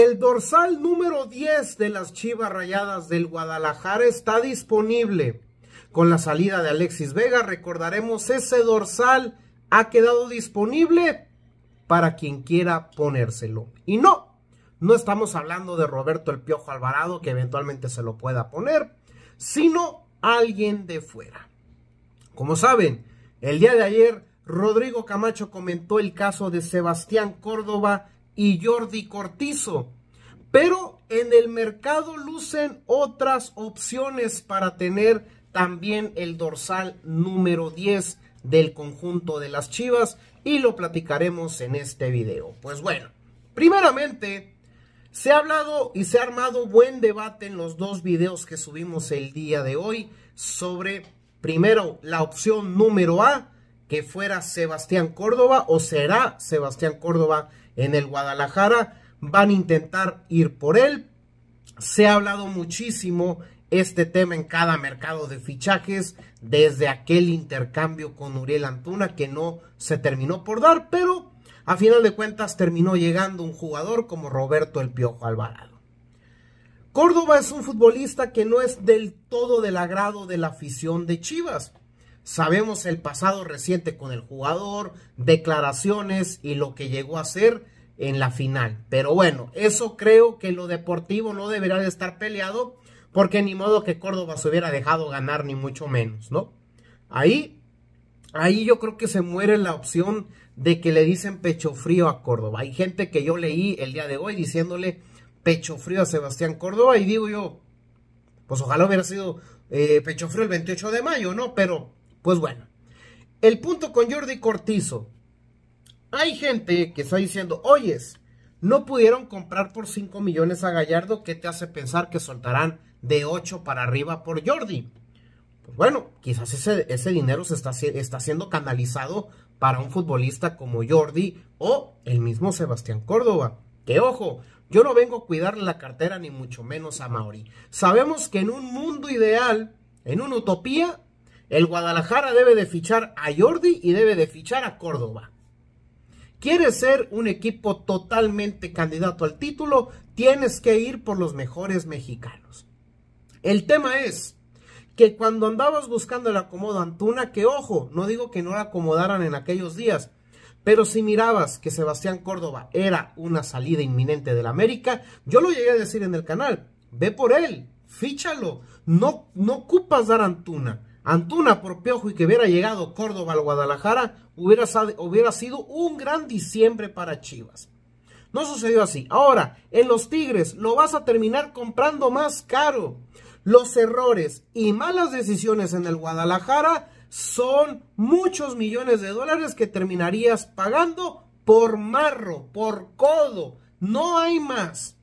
El dorsal número 10 de las Chivas Rayadas del Guadalajara está disponible. Con la salida de Alexis Vega, recordaremos, ese dorsal ha quedado disponible para quien quiera ponérselo. Y no, no estamos hablando de Roberto el Piojo Alvarado, que eventualmente se lo pueda poner, sino alguien de fuera. Como saben, el día de ayer Rodrigo Camacho comentó el caso de Sebastián Córdoba, y Jordi Cortizo. Pero en el mercado lucen otras opciones para tener también el dorsal número 10 del conjunto de las Chivas y lo platicaremos en este video. Pues bueno, primeramente se ha hablado y se ha armado buen debate en los dos videos que subimos el día de hoy sobre primero la opción número A que fuera Sebastián Córdoba o será Sebastián Córdoba en el Guadalajara. Van a intentar ir por él. Se ha hablado muchísimo este tema en cada mercado de fichajes desde aquel intercambio con Uriel Antuna que no se terminó por dar, pero a final de cuentas terminó llegando un jugador como Roberto El Piojo Alvarado. Córdoba es un futbolista que no es del todo del agrado de la afición de Chivas. Sabemos el pasado reciente con el jugador, declaraciones y lo que llegó a ser en la final. Pero bueno, eso creo que lo deportivo no deberá de estar peleado porque ni modo que Córdoba se hubiera dejado ganar ni mucho menos, ¿no? Ahí, ahí yo creo que se muere la opción de que le dicen pecho frío a Córdoba. Hay gente que yo leí el día de hoy diciéndole pecho frío a Sebastián Córdoba y digo yo, pues ojalá hubiera sido eh, pecho frío el 28 de mayo, ¿no? Pero pues bueno, el punto con Jordi Cortizo. Hay gente que está diciendo, oyes, no pudieron comprar por 5 millones a Gallardo, ¿qué te hace pensar que soltarán de 8 para arriba por Jordi? Pues bueno, quizás ese, ese dinero se está, está siendo canalizado para un futbolista como Jordi o el mismo Sebastián Córdoba. Que ojo, yo no vengo a cuidar la cartera ni mucho menos a Mauri. Sabemos que en un mundo ideal, en una utopía, el Guadalajara debe de fichar a Jordi y debe de fichar a Córdoba. ¿Quieres ser un equipo totalmente candidato al título? Tienes que ir por los mejores mexicanos. El tema es que cuando andabas buscando el acomodo Antuna, que ojo, no digo que no la acomodaran en aquellos días, pero si mirabas que Sebastián Córdoba era una salida inminente del América, yo lo llegué a decir en el canal, ve por él, fíchalo, no, no ocupas dar Antuna. Antuna por Piojo y que hubiera llegado Córdoba al Guadalajara, hubiera, hubiera sido un gran diciembre para Chivas. No sucedió así. Ahora, en los Tigres lo vas a terminar comprando más caro. Los errores y malas decisiones en el Guadalajara son muchos millones de dólares que terminarías pagando por marro, por codo. No hay más.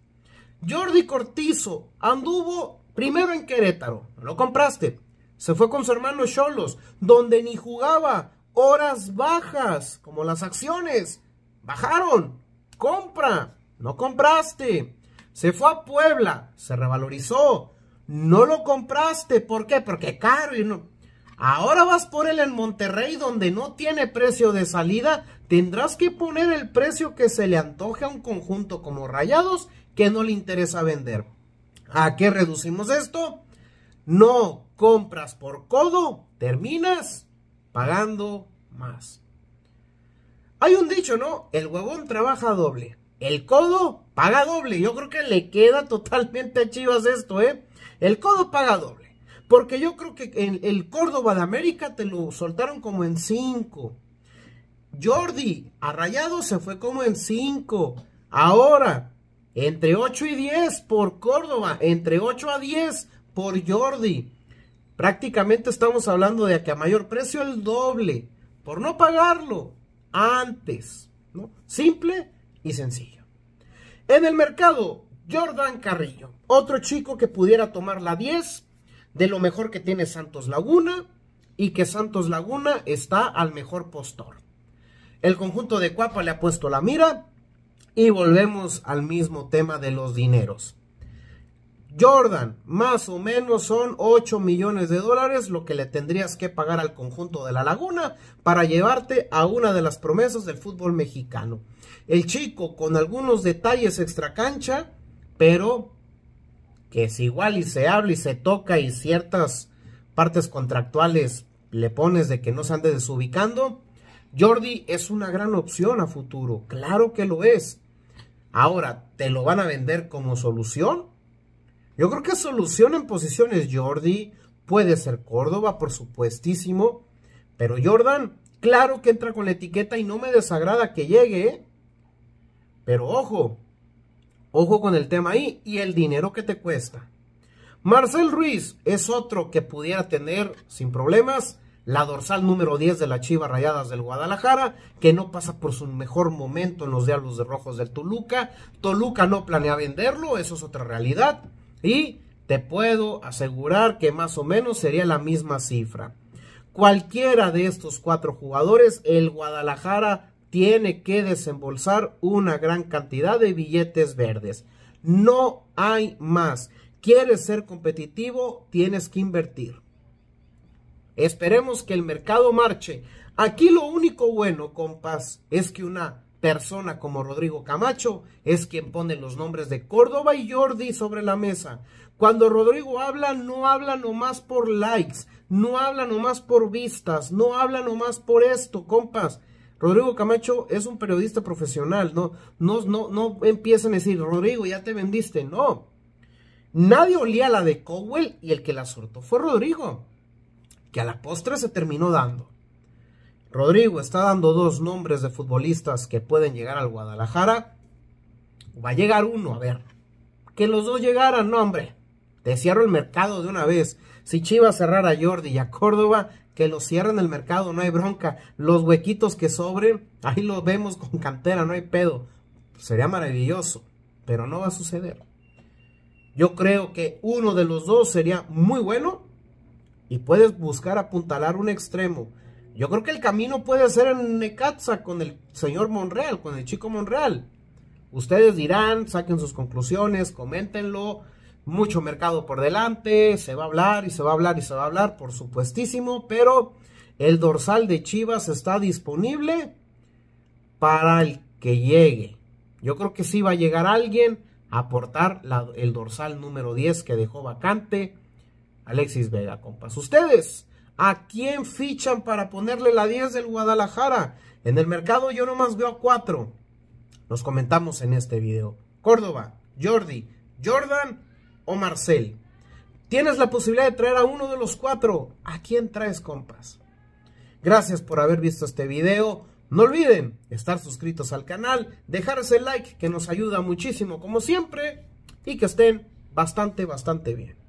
Jordi Cortizo anduvo primero en Querétaro. Lo compraste. Se fue con su hermano Cholos, donde ni jugaba. Horas bajas, como las acciones. Bajaron. Compra. No compraste. Se fue a Puebla. Se revalorizó. No lo compraste. ¿Por qué? Porque caro y no. Ahora vas por él en Monterrey donde no tiene precio de salida. Tendrás que poner el precio que se le antoje a un conjunto como Rayados que no le interesa vender. ¿A qué reducimos esto? No compras por codo, terminas pagando más. Hay un dicho, ¿no? El huevón trabaja doble. El codo paga doble. Yo creo que le queda totalmente a Chivas esto, ¿eh? El codo paga doble. Porque yo creo que el, el Córdoba de América te lo soltaron como en 5. Jordi a se fue como en 5. Ahora, entre 8 y 10 por Córdoba, entre 8 a 10 por Jordi. Prácticamente estamos hablando de que a mayor precio el doble por no pagarlo antes. ¿no? Simple y sencillo. En el mercado, Jordan Carrillo, otro chico que pudiera tomar la 10 de lo mejor que tiene Santos Laguna y que Santos Laguna está al mejor postor. El conjunto de Cuapa le ha puesto la mira y volvemos al mismo tema de los dineros. Jordan, más o menos son 8 millones de dólares lo que le tendrías que pagar al conjunto de la laguna para llevarte a una de las promesas del fútbol mexicano. El chico con algunos detalles cancha, pero que es igual y se habla y se toca y ciertas partes contractuales le pones de que no se ande desubicando, Jordi es una gran opción a futuro, claro que lo es. Ahora, ¿te lo van a vender como solución? Yo creo que solución en posiciones Jordi, puede ser Córdoba, por supuestísimo, pero Jordan, claro que entra con la etiqueta y no me desagrada que llegue, ¿eh? pero ojo, ojo con el tema ahí y el dinero que te cuesta. Marcel Ruiz es otro que pudiera tener sin problemas la dorsal número 10 de la Chiva Rayadas del Guadalajara, que no pasa por su mejor momento en los Diablos de Rojos del Toluca. Toluca no planea venderlo, eso es otra realidad. Y te puedo asegurar que más o menos sería la misma cifra. Cualquiera de estos cuatro jugadores, el Guadalajara tiene que desembolsar una gran cantidad de billetes verdes. No hay más. ¿Quieres ser competitivo? Tienes que invertir. Esperemos que el mercado marche. Aquí lo único bueno, compas, es que una persona como Rodrigo Camacho es quien pone los nombres de Córdoba y Jordi sobre la mesa. Cuando Rodrigo habla, no habla nomás por likes, no habla nomás por vistas, no habla nomás por esto, compas. Rodrigo Camacho es un periodista profesional, no, no, no, no a decir, Rodrigo, ya te vendiste, no. Nadie olía la de Cowell y el que la soltó fue Rodrigo, que a la postre se terminó dando. Rodrigo está dando dos nombres de futbolistas que pueden llegar al Guadalajara. Va a llegar uno, a ver. Que los dos llegaran, no, hombre. Te cierro el mercado de una vez. Si Chivas cerrar a Jordi y a Córdoba, que los cierren el mercado, no hay bronca. Los huequitos que sobren, ahí los vemos con cantera, no hay pedo. Sería maravilloso, pero no va a suceder. Yo creo que uno de los dos sería muy bueno y puedes buscar apuntalar un extremo yo creo que el camino puede ser en Necaxa con el señor Monreal, con el chico Monreal. Ustedes dirán, saquen sus conclusiones, coméntenlo. Mucho mercado por delante, se va a hablar y se va a hablar y se va a hablar, por supuestísimo, pero el dorsal de Chivas está disponible para el que llegue. Yo creo que sí va a llegar alguien a aportar el dorsal número 10 que dejó vacante Alexis Vega, compas. Ustedes ¿A quién fichan para ponerle la 10 del Guadalajara? En el mercado yo nomás veo a 4. Los comentamos en este video. Córdoba, Jordi, Jordan o Marcel. Tienes la posibilidad de traer a uno de los cuatro. ¿A quién traes, compas? Gracias por haber visto este video. No olviden estar suscritos al canal, dejar ese like que nos ayuda muchísimo como siempre y que estén bastante, bastante bien.